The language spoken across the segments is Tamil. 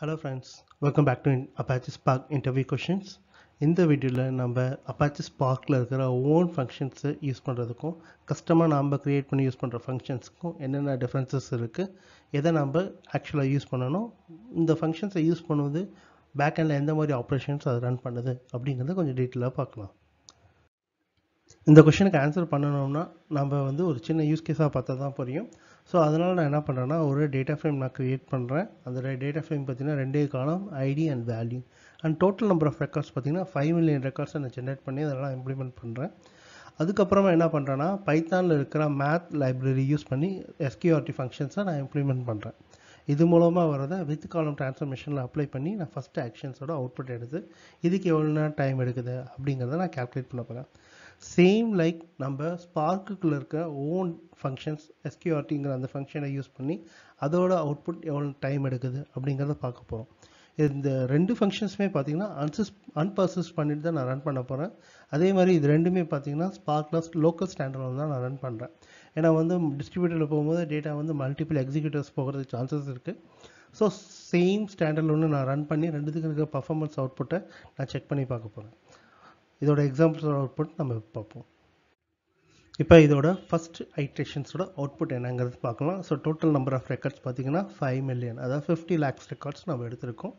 hello friends welcome back to Apache Spark interview questions இந்த வீடியோவில் நம்ம அப்பாச்சி ஸ்பார்க்கில் இருக்கிற ஓன் ஃபங்க்ஷன்ஸை யூஸ் பண்ணுறதுக்கும் கஸ்டமாக நாம் க்ரியேட் பண்ணி யூஸ் பண்ணுற ஃபங்க்ஷன்ஸுக்கும் என்னென்ன டிஃப்ரென்சஸ் இருக்குது எதை நம்ம ஆக்சுவலாக யூஸ் பண்ணணும் இந்த ஃபங்க்ஷன்ஸை யூஸ் பண்ணுவது பேக்கெண்டில் எந்த மாதிரி ஆப்ரேஷன்ஸ் அதை ரன் பண்ணுது அப்படிங்கிறத கொஞ்சம் டீட்டெயிலாக பார்க்கலாம் இந்த கொஷனுக்கு ஆன்சர் பண்ணணும்னா நம்ம வந்து ஒரு சின்ன யூஸ் கேஸாக பார்த்தா தான் புரியும் ஸோ அதனால் நான் என்ன பண்ணுறேன்னா ஒரு டேட்டா ஃப்ரேம் நான் க்ரியேட் பண்ணுறேன் அந்த டேட்டா ஃப்ரேம் பார்த்தீங்கன்னா ரெண்டே column ID and value and total number of records பார்த்தீங்கன்னா ஃபைவ் மில்லியன் ரெக்கார்ட்ஸை நான் ஜென்ரேட் பண்ணி அதெல்லாம் இம்ப்ளிமெண்ட் பண்ணுறேன் அதுக்கப்புறமா என்ன பண்ணுறேன்னா பைத்தானில் இருக்கிற மேத் லைப்ரரி யூஸ் பண்ணி எஸ்கியூஆர்டி ஃபங்க்ஷன்ஸை நான் இம்ப்ளிமெண்ட் பண்ணுறேன் இது மூலமாக வரதை வித் காலம் ட்ரான்ஸ்ஃபர்மேஷனில் அப்ளை பண்ணி நான் ஃபஸ்ட்டு ஆக்ஷன்ஸோட அவுட்புட் எடுத்து இதுக்கு எவ்வளோ நேரம் டைம் எடுக்குது அப்படிங்கிறத நான் கேல்குலேட் பண்ண போகிறேன் சேம் லைக் நம்ம ஸ்பார்க்குக்குள்ளே இருக்க ஓன் ஃபங்க்ஷன்ஸ் எஸ்கியூஆர்டிங்கிற அந்த ஃபங்க்ஷனை யூஸ் பண்ணி அதோட அவுட்புட் எவ்வளோ டைம் எடுக்குது அப்படிங்கிறத பார்க்க போகிறோம் இந்த ரெண்டு ஃபங்க்ஷன்ஸுமே பார்த்தீங்கன்னா அன்சஸ் அன்பர்சஸ் பண்ணிட்டு தான் நான் ரன் பண்ண போகிறேன் அதே மாதிரி இது ரெண்டுமே பார்த்தீங்கன்னா ஸ்பார்க்லஸ் லோக்கல் ஸ்டாண்டர்ட் தான் நான் ரன் பண்ணுறேன் ஏன்னா வந்து டிஸ்ட்ரிபியூட்டரில் போகும்போது டேட்டா வந்து மல்டிபிள் எக்ஸிக்யூட்டிவ்ஸ் போகிறதுக்கு சான்சஸ் இருக்குது ஸோ சேம் ஸ்டாண்டர்ட் ஒன்று நான் ரன் பண்ணி ரெண்டுத்துக்கு இருக்கிற பர்ஃபார்மன்ஸ் அவுட்புட்டை நான் செக் பண்ணி பார்க்க போகிறேன் இதோட எக்ஸாம்பிள்ஸ் அவுட்புட் நம்ம பார்ப்போம் இப்போ இதோட ஃபஸ்ட் ஐட்ரேஷன்ஸோட அவுட்புட் என்னங்கிறது பார்க்கலாம் so total number of records பார்த்தீங்கன்னா ஃபைவ் மில்லியன் அதாவது ஃபிஃப்டி லேக்ஸ் ரெக்கார்ட்ஸ் நம்ம எடுத்திருக்கோம்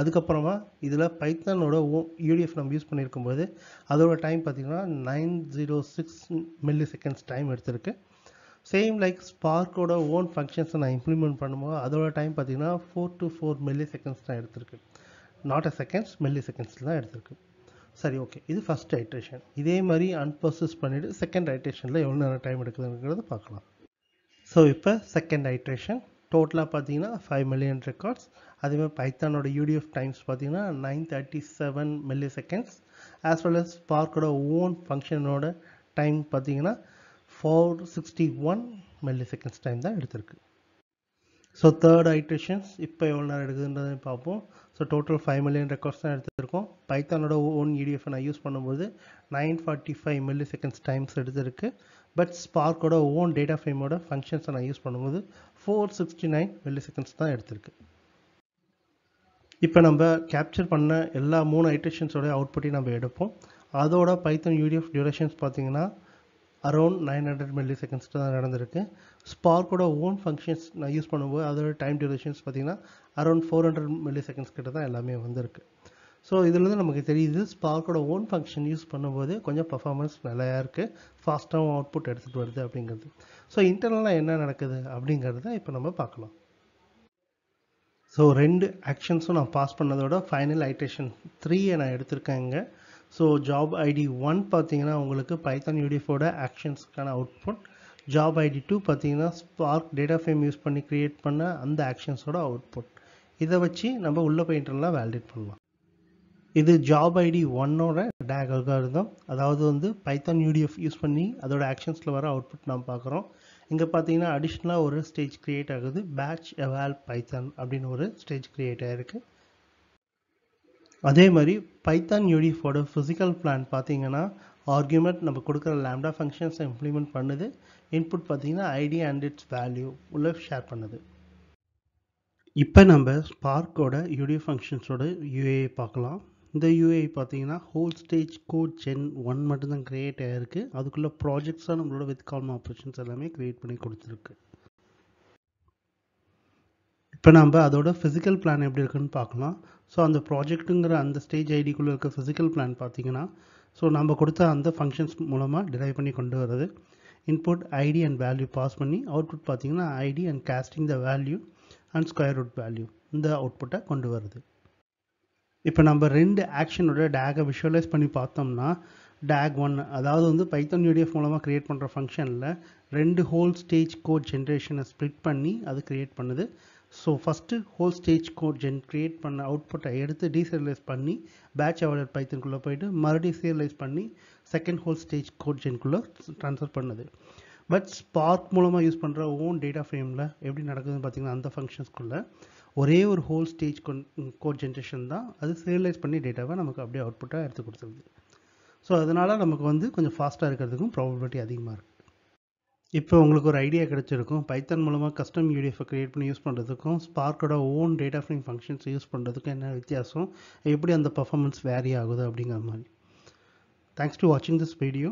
அதுக்கப்புறமா இதில் பைத்தானோட ஓ யூடிஎஃப் நம்ம யூஸ் பண்ணியிருக்கும்போது அதோட டைம் பார்த்திங்கன்னா nine zero six milliseconds time எடுத்திருக்கு சேம் லைக் ஸ்பார்க்கோட ஓன் ஃபங்க்ஷன்ஸை நான் இம்ப்ளிமெண்ட் பண்ணும்போது அதோட டைம் பார்த்திங்கன்னா four to four milliseconds தான் எடுத்திருக்கு not a seconds milliseconds தான் எடுத்திருக்கு சரி ஓகே இது ஃபஸ்ட் ஹைட்ரேஷன் இதே மாதிரி அன்பர்சஸ் பண்ணிவிட்டு செகண்ட் ஹைட்ரேஷனில் எவ்வளோ நேரம் டைம் எடுக்குதுங்கிறது பார்க்கலாம் ஸோ இப்போ செகண்ட் ஹைட்ரேஷன் டோட்டலாக பார்த்தீங்கன்னா ஃபைவ் மில்லியன் ரெக்கார்ட்ஸ் அதேமாதிரி பைத்தானோட யூடிஎஃப் டைம்ஸ் பார்த்தீங்கன்னா nine thirty seven milliseconds as well as பார்க்கோட ஓன் ஃபங்க்ஷனோட டைம் பார்த்தீங்கன்னா four sixty one milliseconds time தான் எடுத்திருக்கு ஸோ தேர்ட் ஐட்ரேஷன்ஸ் இப்போ எவ்வளோ நேரம் எடுக்குதுன்றதை பார்ப்போம் so total five million records தான் எடுத்திருக்கோம் பைத்தானோட ஓன் இடிஎஃப் நான் யூஸ் பண்ணும்போது nine forty five milliseconds times எடுத்திருக்கு பட் ஸ்பார்க்கோட ஓன் டேட்டா ஃபேமோட ஃபங்க்ஷன்ஸை நான் யூஸ் பண்ணும்போது four sixty nine milliseconds தான் எடுத்திருக்கு இப்போ நம்ம கேப்சர் பண்ண எல்லா மூணு ஐட்ரேஷன்ஸோட அவுட்புட்டையும் நம்ம எடுப்போம் அதோட பைத்தன் யூடிஎஃப் டியூரேஷன்ஸ் பார்த்தீங்கன்னா அரௌண்ட் நைன் ஹண்ட்ரட் மில்லி செகண்ட்ஸ்ட்டு தான் நடந்திருக்கு ஸ்பார்க்கோட ஓன் ஃபங்க்ஷன்ஸ் நான் யூஸ் பண்ணும்போது அதோட டைம் டியூரேஷன்ஸ் பார்த்திங்கன்னா around four hundred milliseconds கிட்ட தான் எல்லாமே வந்திருக்கு ஸோ இதுலேருந்து நமக்கு தெரியுது ஸ்பார்க்கோட ஓன் ஃபங்க்ஷன் யூஸ் பண்ணும்போது கொஞ்சம் பர்ஃபார்மன்ஸ் நல்லா இருக்குது ஃபாஸ்ட்டாகவும் அவுட்புட் எடுத்துகிட்டு வருது அப்படிங்கிறது ஸோ இன்டர்னலாக என்ன நடக்குது அப்படிங்கிறத இப்போ நம்ம பார்க்கலாம் ஸோ ரெண்டு ஆக்ஷன்ஸும் நான் பாஸ் பண்ணதோட ஃபைனல் ஐட்ரேஷன் த்ரீயை நான் எடுத்திருக்கேன் இங்கே ஸோ ஜாப் ஐடி ஒன் பார்த்தீங்கன்னா உங்களுக்கு பைத்தான் யூடிஎஃபோட ஆக்ஷன்ஸ்க்கான அவுட்புட் ஜாப் ஐடி டூ பார்த்தீங்கன்னா ஸ்பார்க் டேட்டா ஃபேம் யூஸ் பண்ணி க்ரியேட் பண்ண அந்த ஆக்ஷன்ஸோட அவுட்புட் இதை வச்சு நம்ம உள்ளே போய் இன்டர்னலாக வேலிடேட் பண்ணலாம் இது ஜாப் ஐடி ஒன்னோட டேக் அல்காரிதம் அதாவது வந்து பைத்தான் யூடிஎஃப் யூஸ் பண்ணி அதோட ஆக்ஷன்ஸில் வர அவுட்புட் நாம் பார்க்குறோம் இங்கே பார்த்தீங்கன்னா அடிஷ்னலாக ஒரு ஸ்டேஜ் க்ரியேட் ஆகுது பேட்ச் அவால் பைத்தான் அப்படின்னு ஒரு ஸ்டேஜ் க்ரியேட் ஆகிருக்கு அதே மாதிரி பைத்தான் யூடிஃபோட ஃபிசிக்கல் பிளான் பார்த்தீங்கன்னா ஆர்குமெண்ட் நம்ம கொடுக்குற லேம்டா ஃபங்க்ஷன்ஸை இம்ப்ளிமெண்ட் பண்ணுது இன்புட் பார்த்தீங்கன்னா ஐடி அண்ட் இட்ஸ் வேல்யூ உள்ள ஷேர் பண்ணுது இப்போ நம்ம ஸ்பார்க்கோட யூடிஎஃப் ஃபங்க்ஷன்ஸோட யூஏ பார்க்கலாம் இந்த யூஏ பார்த்தீங்கன்னா whole stage code gen one மட்டும்தான் க்ரியேட் ஆகிருக்கு அதுக்குள்ளே ப்ராஜெக்ட்ஸாக நம்மளோட வித் கால்மா ஆப்ரேஷன்ஸ் எல்லாமே க்ரியேட் பண்ணி கொடுத்துருக்கு இப்போ நம்ம அதோட ஃபிசிக்கல் பிளான் எப்படி இருக்குன்னு பார்க்கலாம் ஸோ அந்த ப்ராஜெக்ட்டுங்கிற அந்த ஸ்டேஜ் ஐடிக்குள்ளே இருக்க ஃபிசிக்கல் பிளான் பார்த்தீங்கன்னா ஸோ நம்ம கொடுத்த அந்த ஃபங்க்ஷன்ஸ் மூலமாக டிரைவ் பண்ணி கொண்டு வர்றது input ID and value pass பண்ணி அவுட்புட் பார்த்தீங்கன்னா ID and casting the value and square root value இந்த அவுட்புட்டை கொண்டு வருது இப்போ நம்ம ரெண்டு ஆக்ஷனோட டேகை விஷுவலைஸ் பண்ணி பார்த்தோம்னா டேக் ஒன் அதாவது வந்து பைத்தன் யூடிஎஃப் மூலமாக க்ரியேட் பண்ணுற ஃபங்க்ஷனில் ரெண்டு ஹோல் ஸ்டேஜ் கோட் ஜென்ரேஷனை ஸ்ப்ளிட் பண்ணி அது க்ரியேட் பண்ணுது so first whole stage code gen create பண்ண அவுட்புட்டை எடுத்து டீசரியலைஸ் பண்ணி பேட்ச் அவர்டர் பைத்தனுக்குள்ளே போயிட்டு மறுபடியும் சீரியலைஸ் பண்ணி செகண்ட் ஹோல் ஸ்டேஜ் கோட் ஜென்குள்ளே ட்ரான்ஸ்ஃபர் பண்ணுது பட் ஸ்பார்க் மூலமாக யூஸ் பண்ணுற ஓன் டேட்டா ஃப்ரேமில் எப்படி நடக்குதுன்னு பார்த்தீங்கன்னா அந்த ஃபங்க்ஷன்ஸ்குள்ளே ஒரே ஒரு ஹோல் ஸ்டேஜ் கோட் ஜென்ரேஷன் தான் அது சீரியலைஸ் பண்ணி டேட்டாவை நமக்கு அப்படியே அவுட்புட்டாக எடுத்து கொடுத்துருது ஸோ அதனால் நமக்கு வந்து கொஞ்சம் ஃபாஸ்ட்டாக இருக்கிறதுக்கும் ப்ராபபிலிட்டி அதிகமாக இருக்குது இப்போ உங்களுக்கு ஒரு ஐடியா கிடச்சிருக்கும் பைத்தன் மூலமாக கஸ்டம் யூடிஎஃப் க்ரியேட் பண்ணி யூஸ் பண்ணுறதுக்கும் ஸ்பார்க்கோட own data frame functions use பண்ணுறதுக்கும் என்ன வித்தியாசம் எப்படி அந்த பர்ஃபார்மன்ஸ் வேரி ஆகுது அப்படிங்கிற மாதிரி தேங்க்ஸ் டு வாட்சிங் திஸ் வீடியோ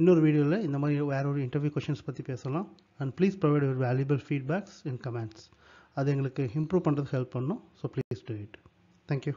இன்னொரு வீடியோவில் இந்த மாதிரி வேறு ஒரு இன்டர்வியூ கொஷின்ஸ் பற்றி பேசலாம் அண்ட் ப்ளீஸ் ப்ரொவைட் ஒரு வேல்யூபிள் ஃபீட்பேக்ஸ் இன் கமெண்ட்ஸ் அது எங்களுக்கு இம்ப்ரூவ் பண்ணுறதுக்கு ஹெல்ப் பண்ணும் so please do it thank you